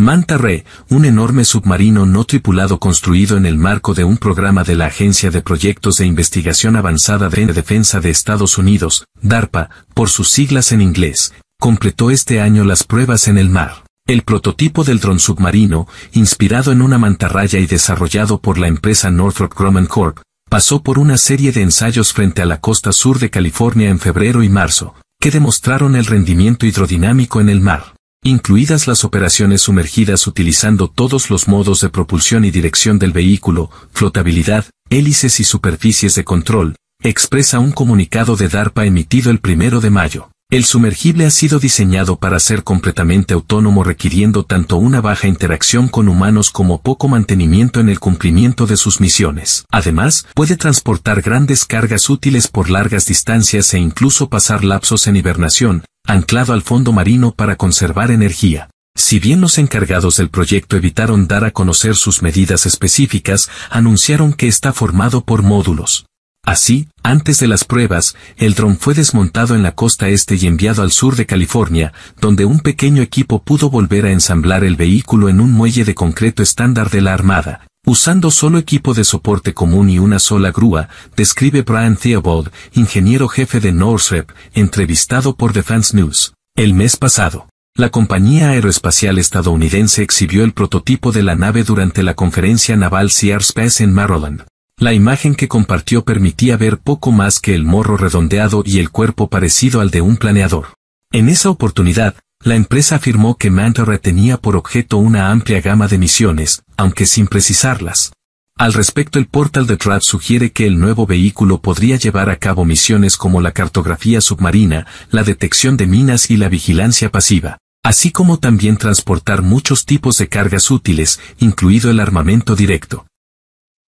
Manta Ray, un enorme submarino no tripulado construido en el marco de un programa de la Agencia de Proyectos de Investigación Avanzada de Defensa de Estados Unidos, DARPA, por sus siglas en inglés, completó este año las pruebas en el mar. El prototipo del dron submarino, inspirado en una mantarraya y desarrollado por la empresa Northrop Grumman Corp, pasó por una serie de ensayos frente a la costa sur de California en febrero y marzo, que demostraron el rendimiento hidrodinámico en el mar incluidas las operaciones sumergidas utilizando todos los modos de propulsión y dirección del vehículo, flotabilidad, hélices y superficies de control, expresa un comunicado de DARPA emitido el primero de mayo. El sumergible ha sido diseñado para ser completamente autónomo requiriendo tanto una baja interacción con humanos como poco mantenimiento en el cumplimiento de sus misiones. Además, puede transportar grandes cargas útiles por largas distancias e incluso pasar lapsos en hibernación, anclado al fondo marino para conservar energía. Si bien los encargados del proyecto evitaron dar a conocer sus medidas específicas, anunciaron que está formado por módulos, Así, antes de las pruebas, el dron fue desmontado en la costa este y enviado al sur de California, donde un pequeño equipo pudo volver a ensamblar el vehículo en un muelle de concreto estándar de la Armada, Usando solo equipo de soporte común y una sola grúa, describe Brian Theobald, ingeniero jefe de Northrop, entrevistado por Defense News. El mes pasado, la compañía aeroespacial estadounidense exhibió el prototipo de la nave durante la conferencia naval Sea Space en Maryland. La imagen que compartió permitía ver poco más que el morro redondeado y el cuerpo parecido al de un planeador. En esa oportunidad, la empresa afirmó que Manta tenía por objeto una amplia gama de misiones, aunque sin precisarlas. Al respecto el portal de Trap sugiere que el nuevo vehículo podría llevar a cabo misiones como la cartografía submarina, la detección de minas y la vigilancia pasiva, así como también transportar muchos tipos de cargas útiles, incluido el armamento directo.